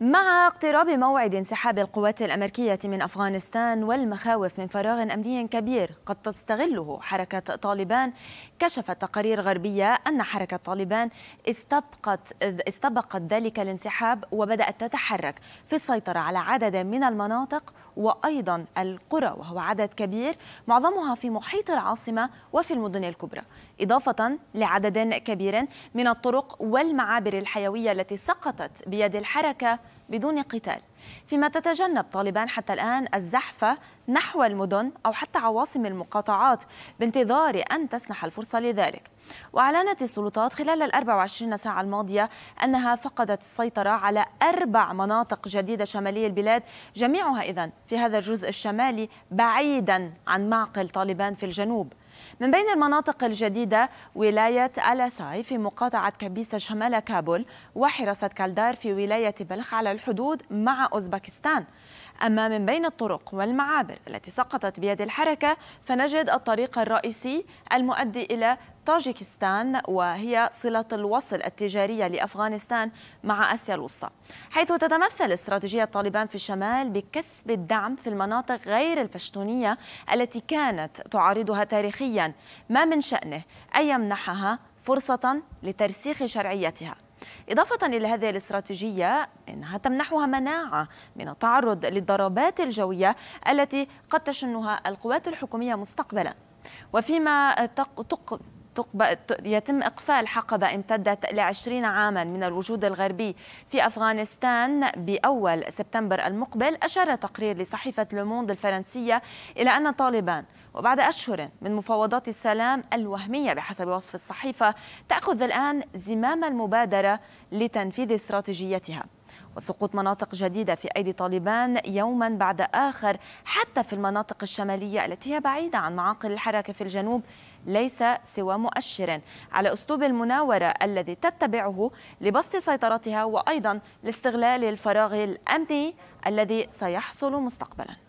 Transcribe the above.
مع اقتراب موعد انسحاب القوات الأمريكية من أفغانستان والمخاوف من فراغ أمني كبير قد تستغله حركة طالبان كشفت تقارير غربية أن حركة طالبان استبقت, استبقت ذلك الانسحاب وبدأت تتحرك في السيطرة على عدد من المناطق وأيضا القرى وهو عدد كبير معظمها في محيط العاصمة وفي المدن الكبرى إضافة لعدد كبير من الطرق والمعابر الحيوية التي سقطت بيد الحركة بدون قتال فيما تتجنب طالبان حتى الآن الزحفة نحو المدن أو حتى عواصم المقاطعات بانتظار أن تسنح الفرصة لذلك وأعلنت السلطات خلال ال 24 ساعة الماضية أنها فقدت السيطرة على أربع مناطق جديدة شمالية البلاد جميعها إذا في هذا الجزء الشمالي بعيدا عن معقل طالبان في الجنوب من بين المناطق الجديدة ولاية ألاساي في مقاطعة كبيسة شمال كابول وحراسة كالدار في ولاية بلخ على الحدود مع أوزبكستان أما من بين الطرق والمعابر العوامل التي سقطت بيد الحركة فنجد الطريق الرئيسي المؤدي إلى طاجكستان وهي صلة الوصل التجارية لأفغانستان مع آسيا الوسطى حيث تتمثل استراتيجية طالبان في الشمال بكسب الدعم في المناطق غير البشتونية التي كانت تعارضها تاريخيا ما من شأنه أن يمنحها فرصة لترسيخ شرعيتها إضافة إلى هذه الاستراتيجية إنها تمنحها مناعة من التعرض للضربات الجوية التي قد تشنها القوات الحكومية مستقبلا وفيما تق... تق... يتم إقفال حقبة امتدت لعشرين عاما من الوجود الغربي في أفغانستان بأول سبتمبر المقبل أشار تقرير لصحيفة لوموند الفرنسية إلى أن طالبان وبعد أشهر من مفاوضات السلام الوهمية بحسب وصف الصحيفة تأخذ الآن زمام المبادرة لتنفيذ استراتيجيتها وسقوط مناطق جديدة في أيدي طالبان يوما بعد آخر حتى في المناطق الشمالية التي هي بعيدة عن معاقل الحركة في الجنوب ليس سوى مؤشر على أسلوب المناورة الذي تتبعه لبسط سيطرتها وأيضا لاستغلال الفراغ الأمني الذي سيحصل مستقبلاً